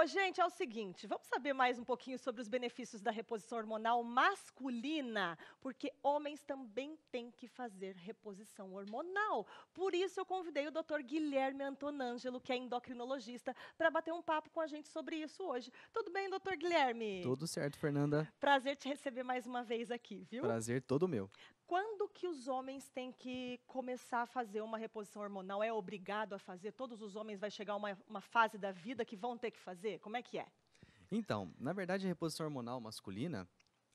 Ô, gente, é o seguinte, vamos saber mais um pouquinho sobre os benefícios da reposição hormonal masculina, porque homens também têm que fazer reposição hormonal. Por isso eu convidei o Dr. Guilherme Antonângelo, que é endocrinologista, para bater um papo com a gente sobre isso hoje. Tudo bem, doutor Guilherme? Tudo certo, Fernanda. Prazer te receber mais uma vez aqui, viu? Prazer todo meu. Quando que os homens têm que começar a fazer uma reposição hormonal? É obrigado a fazer? Todos os homens vai chegar uma, uma fase da vida que vão ter que fazer? Como é que é? Então, na verdade, a reposição hormonal masculina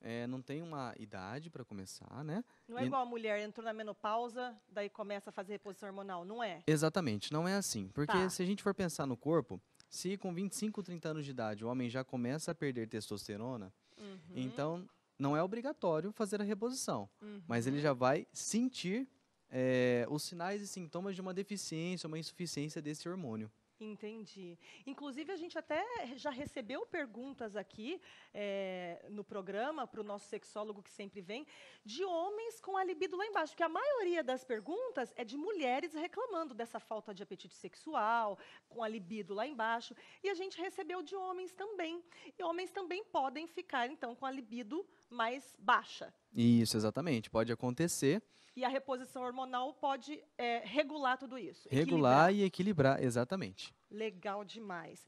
é, não tem uma idade para começar, né? Não é igual a mulher, entrou na menopausa, daí começa a fazer reposição hormonal, não é? Exatamente, não é assim. Porque tá. se a gente for pensar no corpo, se com 25, 30 anos de idade o homem já começa a perder testosterona, uhum. então não é obrigatório fazer a reposição, uhum. mas ele já vai sentir é, os sinais e sintomas de uma deficiência, uma insuficiência desse hormônio. Entendi. Inclusive, a gente até já recebeu perguntas aqui é, no programa, para o nosso sexólogo que sempre vem, de homens com a libido lá embaixo, porque a maioria das perguntas é de mulheres reclamando dessa falta de apetite sexual, com a libido lá embaixo, e a gente recebeu de homens também. E homens também podem ficar, então, com a libido mais baixa, isso, exatamente. Pode acontecer. E a reposição hormonal pode é, regular tudo isso. Regular equilibrar. e equilibrar, exatamente. Legal demais.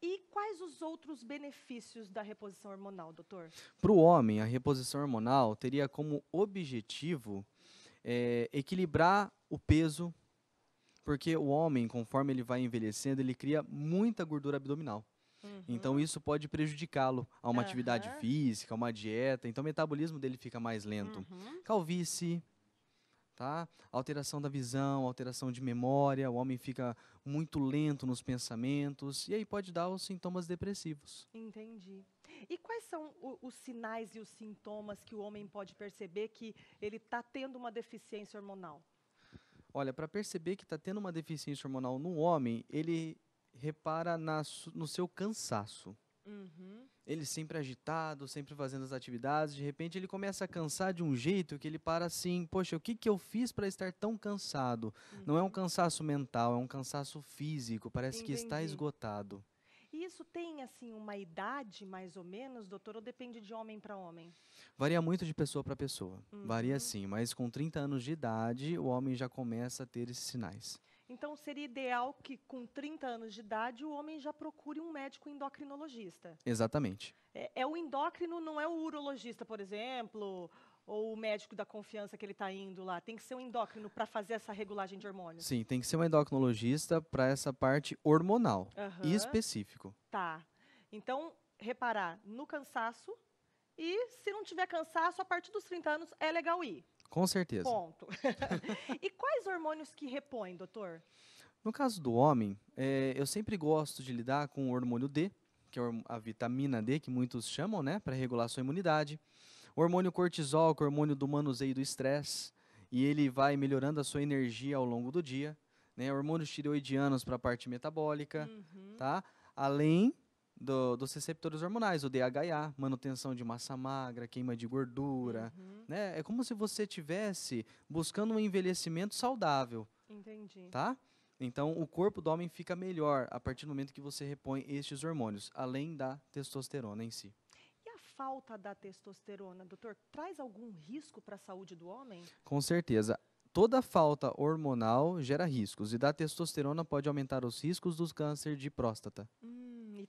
E quais os outros benefícios da reposição hormonal, doutor? Para o homem, a reposição hormonal teria como objetivo é, equilibrar o peso, porque o homem, conforme ele vai envelhecendo, ele cria muita gordura abdominal. Uhum. Então isso pode prejudicá-lo a uma uhum. atividade física, a uma dieta. Então o metabolismo dele fica mais lento. Uhum. Calvície, tá? Alteração da visão, alteração de memória, o homem fica muito lento nos pensamentos e aí pode dar os sintomas depressivos. Entendi. E quais são o, os sinais e os sintomas que o homem pode perceber que ele está tendo uma deficiência hormonal? Olha, para perceber que está tendo uma deficiência hormonal no homem, ele repara na, no seu cansaço. Uhum. Ele sempre agitado, sempre fazendo as atividades. De repente, ele começa a cansar de um jeito que ele para assim: Poxa, o que, que eu fiz para estar tão cansado? Uhum. Não é um uhum. cansaço mental, é um cansaço físico. Parece Entendi. que está esgotado. E isso tem assim uma idade mais ou menos, doutor, ou depende de homem para homem? Varia muito de pessoa para pessoa. Uhum. Varia sim, mas com 30 anos de idade, o homem já começa a ter esses sinais. Então, seria ideal que, com 30 anos de idade, o homem já procure um médico endocrinologista. Exatamente. É, é o endócrino, não é o urologista, por exemplo, ou o médico da confiança que ele está indo lá? Tem que ser um endócrino para fazer essa regulagem de hormônios? Sim, tem que ser um endocrinologista para essa parte hormonal uhum. e específico. Tá. Então, reparar no cansaço e se não tiver cansaço, a partir dos 30 anos é legal ir. Com certeza. Ponto. e quais hormônios que repõem, doutor? No caso do homem, é, eu sempre gosto de lidar com o hormônio D, que é a vitamina D, que muitos chamam, né, para regular sua imunidade. O hormônio cortisol, que é o hormônio do manuseio do estresse, e ele vai melhorando a sua energia ao longo do dia. Né, hormônios tireoidianos para a parte metabólica, uhum. tá? Além do, dos receptores hormonais, o DHA, manutenção de massa magra, queima de gordura. Uhum. Né? É como se você tivesse buscando um envelhecimento saudável. Entendi. Tá? Então, o corpo do homem fica melhor a partir do momento que você repõe estes hormônios, além da testosterona em si. E a falta da testosterona, doutor, traz algum risco para a saúde do homem? Com certeza. Toda falta hormonal gera riscos, e da testosterona pode aumentar os riscos dos câncer de próstata. Hum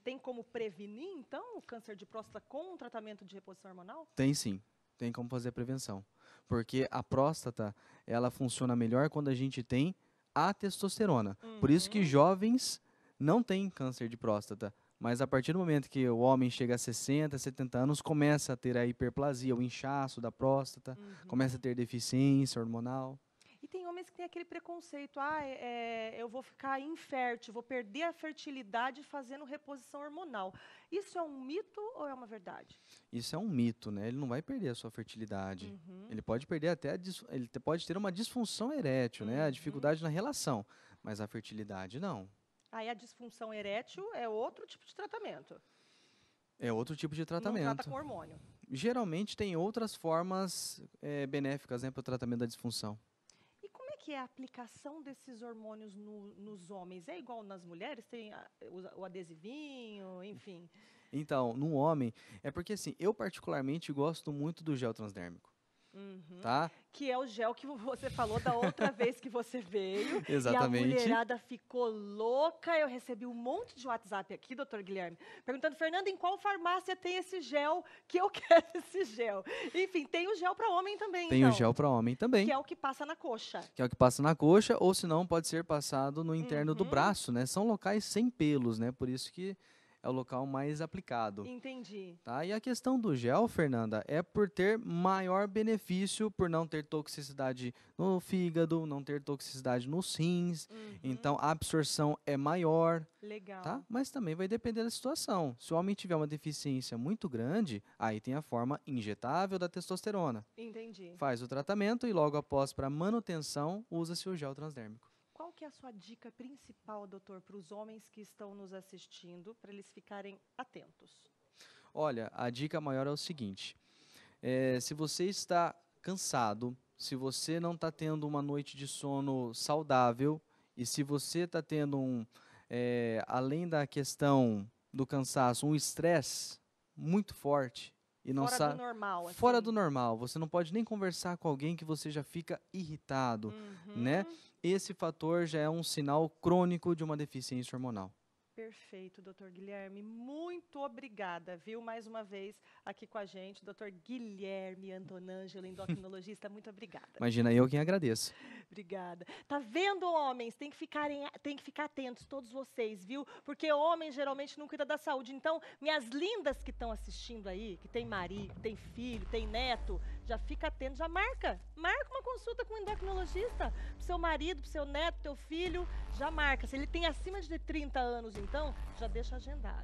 tem como prevenir, então, o câncer de próstata com o tratamento de reposição hormonal? Tem sim. Tem como fazer a prevenção. Porque a próstata, ela funciona melhor quando a gente tem a testosterona. Uhum. Por isso que uhum. jovens não têm câncer de próstata. Mas a partir do momento que o homem chega a 60, 70 anos, começa a ter a hiperplasia, o inchaço da próstata, uhum. começa a ter deficiência hormonal tem homens que têm aquele preconceito, ah, é, é, eu vou ficar infértil, vou perder a fertilidade fazendo reposição hormonal. Isso é um mito ou é uma verdade? Isso é um mito, né? Ele não vai perder a sua fertilidade. Uhum. Ele pode perder até, ele pode ter uma disfunção erétil, uhum. né? A uhum. dificuldade na relação, mas a fertilidade não. Aí a disfunção erétil é outro tipo de tratamento. É outro tipo de tratamento. Não trata com hormônio. Geralmente tem outras formas é, benéficas né, para o tratamento da disfunção que é a aplicação desses hormônios no, nos homens? É igual nas mulheres? Tem a, o, o, adesivinho, enfim. Então, no homem, é porque assim, eu particularmente gosto muito do gel transdérmico. Uhum. Tá? Que é o gel que você falou da outra vez que você veio. Exatamente. E a mulherada ficou louca. Eu recebi um monte de WhatsApp aqui, doutor Guilherme, perguntando, Fernanda, em qual farmácia tem esse gel? Que eu quero esse gel. Enfim, tem o gel para homem também. Tem então, o gel para homem também. Que é o que passa na coxa. Que é o que passa na coxa, ou se não, pode ser passado no interno uhum. do braço, né? São locais sem pelos, né? Por isso que é o local mais aplicado. Entendi. Tá? E a questão do gel, Fernanda, é por ter maior benefício, por não ter toxicidade no fígado, não ter toxicidade nos rins. Uhum. Então, a absorção é maior. Legal. Tá? Mas também vai depender da situação. Se o homem tiver uma deficiência muito grande, aí tem a forma injetável da testosterona. Entendi. Faz o tratamento e logo após, para manutenção, usa-se o gel transdérmico. Qual que é a sua dica principal, doutor, para os homens que estão nos assistindo, para eles ficarem atentos? Olha, a dica maior é o seguinte: é, se você está cansado, se você não está tendo uma noite de sono saudável e se você está tendo um, é, além da questão do cansaço, um estresse muito forte, e não sabe. Fora do normal. Assim. Fora do normal. Você não pode nem conversar com alguém que você já fica irritado, né? uhum. né? Esse fator já é um sinal crônico de uma deficiência hormonal. Perfeito, doutor Guilherme. Muito obrigada, viu? Mais uma vez aqui com a gente, doutor Guilherme Antonângelo, endocrinologista. Muito obrigada. Imagina eu quem agradeço. Obrigada. Tá vendo, homens? Tem que, ficarem, tem que ficar atentos, todos vocês, viu? Porque homem geralmente não cuida da saúde. Então, minhas lindas que estão assistindo aí, que tem marido, tem filho, tem neto, já fica atento, já marca. Marca uma consulta com um endocrinologista, pro seu marido, pro seu neto, teu filho, já marca. Se ele tem acima de 30 anos, então, já deixa agendado.